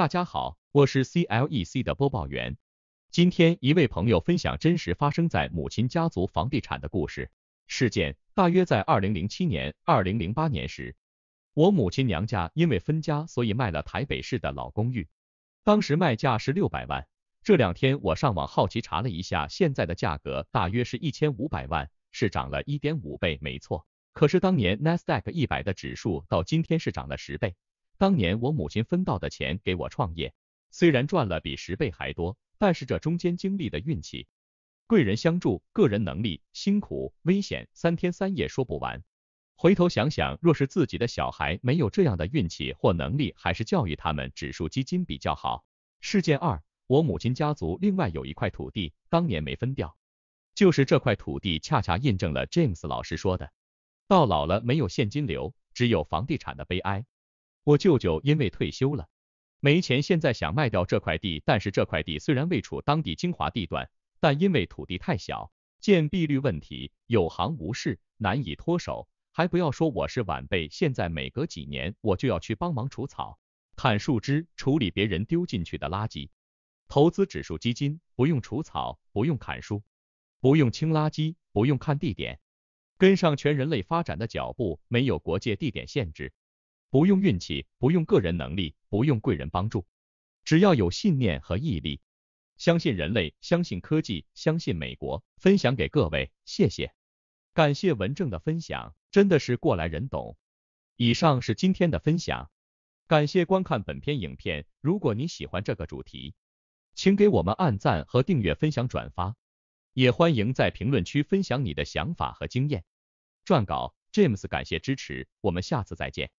大家好，我是 CLEC 的播报员。今天一位朋友分享真实发生在母亲家族房地产的故事。事件大约在二零零七年、二零零八年时，我母亲娘家因为分家，所以卖了台北市的老公寓。当时卖价是六百万，这两天我上网好奇查了一下，现在的价格大约是一千五百万，是涨了一点五倍，没错。可是当年 Nasdaq 一百的指数到今天是涨了十倍。当年我母亲分到的钱给我创业，虽然赚了比十倍还多，但是这中间经历的运气、贵人相助、个人能力、辛苦、危险，三天三夜说不完。回头想想，若是自己的小孩没有这样的运气或能力，还是教育他们指数基金比较好。事件二，我母亲家族另外有一块土地，当年没分掉，就是这块土地，恰恰印证了 James 老师说的，到老了没有现金流，只有房地产的悲哀。我舅舅因为退休了，没钱，现在想卖掉这块地，但是这块地虽然位处当地精华地段，但因为土地太小，建碧率问题，有行无市，难以脱手。还不要说我是晚辈，现在每隔几年我就要去帮忙除草、砍树枝、处理别人丢进去的垃圾。投资指数基金，不用除草，不用砍树，不用清垃圾，不用看地点，跟上全人类发展的脚步，没有国界地点限制。不用运气，不用个人能力，不用贵人帮助，只要有信念和毅力，相信人类，相信科技，相信美国。分享给各位，谢谢。感谢文正的分享，真的是过来人懂。以上是今天的分享，感谢观看本篇影片。如果你喜欢这个主题，请给我们按赞和订阅、分享、转发，也欢迎在评论区分享你的想法和经验。撰稿 James 感谢支持，我们下次再见。